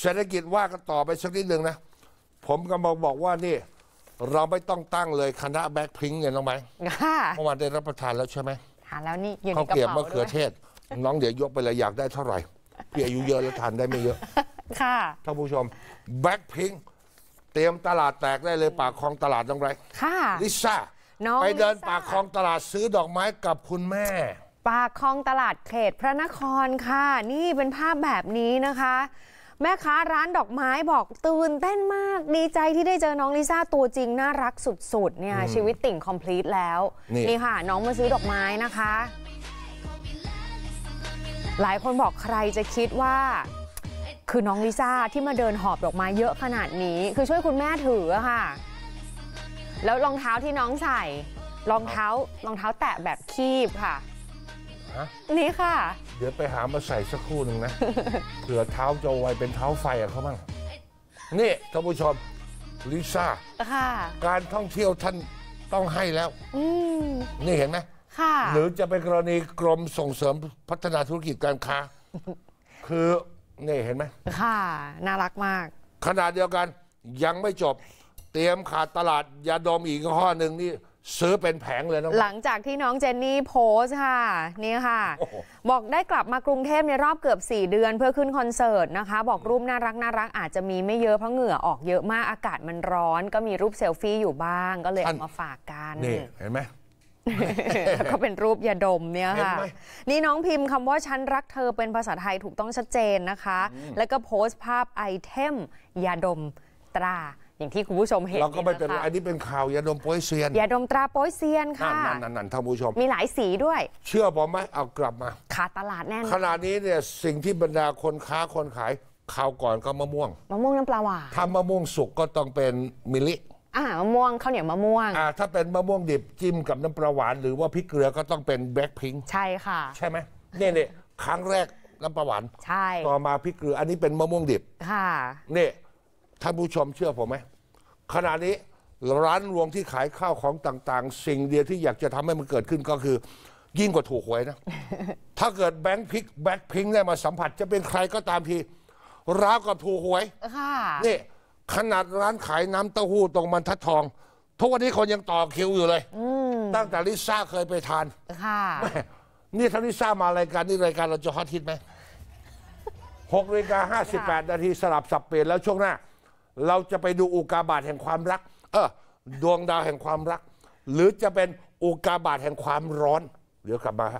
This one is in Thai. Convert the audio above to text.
เศรษฐกิจว่ากันต่อไปสักนิดหนึ่งนะ ผมกำลังบอกว่านี่เราไม่ต้องตั้งเลยคณะแบ็คพิงก์เนี่ยน้องไหมเมื่อวานได้รับประทานแล้วใช่ไหมทานแล้วนี่ยเขาเกีียมะเขือเทศ น้องเดี๋ยวยกไปเลยอยากได้เท่าไหร่พี่อายุเยอะแล้วทานได้ไม่เยอะ ค่ะท่านผู้ชมแบ็คพิงก์เตรียมตลาดแตกได้เลยปากคลองตลาดน้องไรค่ะลิซ่าน้องไปเดิน่าปากคลองตลาดซื้อดอกไม้กับคุณแม่ปากคลองตลาดเขตพระนครค่ะ นี่เป็นภาพแบบนี้นะคะ แม่ค้าร้านดอกไม้บอกตื่นเต้นมากดีใจที่ได้เจอน้องลิซ่าตัวจริงน่ารักสุดๆเนี่ยชีวิตติ่งคอมพลีทแล้ว นี่ค่ะ น้องมาซื้อดอกไม้นะคะ หลายคนบอกใครจะคิดว่า คือน้องลิซ่าที่มาเดินหอบดอกไม้เยอะขนาดนี้ คือช่วยคุณแม่ถือค่ะ แล้วรองเท้าที่น้องใส่รองเท้ารองเท้าแตะแบบคีบค่ะนี่ค่ะ เดี๋ยวไปหามาใส่สักครู่หนึ่งนะ เผื่อเท้าจะไวเป็นเท้าไฟอะเขาบ้างนี่ท่านผู้ชม ลิซ่าค่ะการท่องเที่ยวท่านต้องให้แล้ว อืนี่เห็นไหมค่ะ หรือจะเป็นกรณีกรมส่งเสริมพัฒนาธุรกิจการค้า คือ นี่เห็นไหม ค่ะน่ารักมาก ขนาดเดียวกันยังไม่จบ เตรียมขาดตลาด ยาดมอีกข้อหนึ่งนี่ซื้อเป็นแผงเลยนะหลังจากที่น้องเจนนี่โพสค่ะนี่ค่ะ บอกได้กลับมากรุงเทพในรอบเกือบ4เดือนเพื่อขึ้นคอนเสิร์ตนะคะบอกรูปน่ารักน่ารักอาจจะมีไม่เยอะเพราะเหงื่อออกเยอะมากอากาศมันร้อน ก็มีรูปเซลฟี่อยู่บ้างก็เลยเอามาฝากกันนี่เห็นไหมก็เป็นรูปยาดมเนี่ยค่ะ นี่น้องพิมพ์คำว่า ฉันรักเธอเป็นภาษาไทยถูกต้องชัดเจนนะคะ แล้วก็โพสต์ภาพไอเทมยาดมตราอย่างที่คุณผู้ชมเห็นเราก็ไม่เป็นอันนี้เป็นข่าวยาดมโป้ยเซียนยาดมตราโป้ยเซียนค่ะนั่นนั่นนั่นท่านผู้ชม มีหลายสีด้วย เชื่อผมไหมเอากลับมาขาตลาดแน่นขนาดนี้เนี่ย สิ่งที่บรรดาคนค้าคนขายข่าวก่อนก็มะม่วงมะม่วงน้ำปลาหวานทำมะม่วงสุกก็ต้องเป็นมิลิอ่ามะม่วงข้าวเหนียวมะม่วงอ่าถ้าเป็นมะม่วงดิบจิ้มกับน้ำปลาหวานหรือว่าพริกเกลือก็ต้องเป็นแบล็คพิงค์ใช่ค่ะ ใช่ไหมเนี่ยเนี่ยครั้งแรกน้ำปลาหวานใช่ต่อมาพริกเกลืออันนี้เป็นมะม่วงดิบค่ะเนี่ยท่านผู้ชมเชื่อผมไหมขณะนี้ ร้านรวงที่ขายข้าวของต่างๆ สิ่งเดียวที่อยากจะทำให้มันเกิดขึ้นก็คือ ยิ่งกว่าถูกหวยนะ ถ้าเกิดแบงค์พิกแบ็คพิงได้มาสัมผัสจะเป็นใครก็ตามทีราวกับถูกหวยค่ะนี่ ขนาดร้านขายน้ำเต้าหู้ตรงมันทัดทอง ทุกวันนี้คนยังต่อคิวอยู่เลยตั้งแต่ลิซ่าเคยไปทานค่ะนี่ท้าลิซ่ามารายการนี่รายการเราจะฮอตฮิตไหมหกนาฬิกาห้าสิบแปดนาทีสลับสับเปลี่ยนแล้วช่วงหน้าเราจะไปดูอุกาบาตแห่งความรัก เออ ดวงดาวแห่งความรัก หรือจะเป็นอุกาบาตแห่งความร้อน เดี๋ยวกลับมาฮะ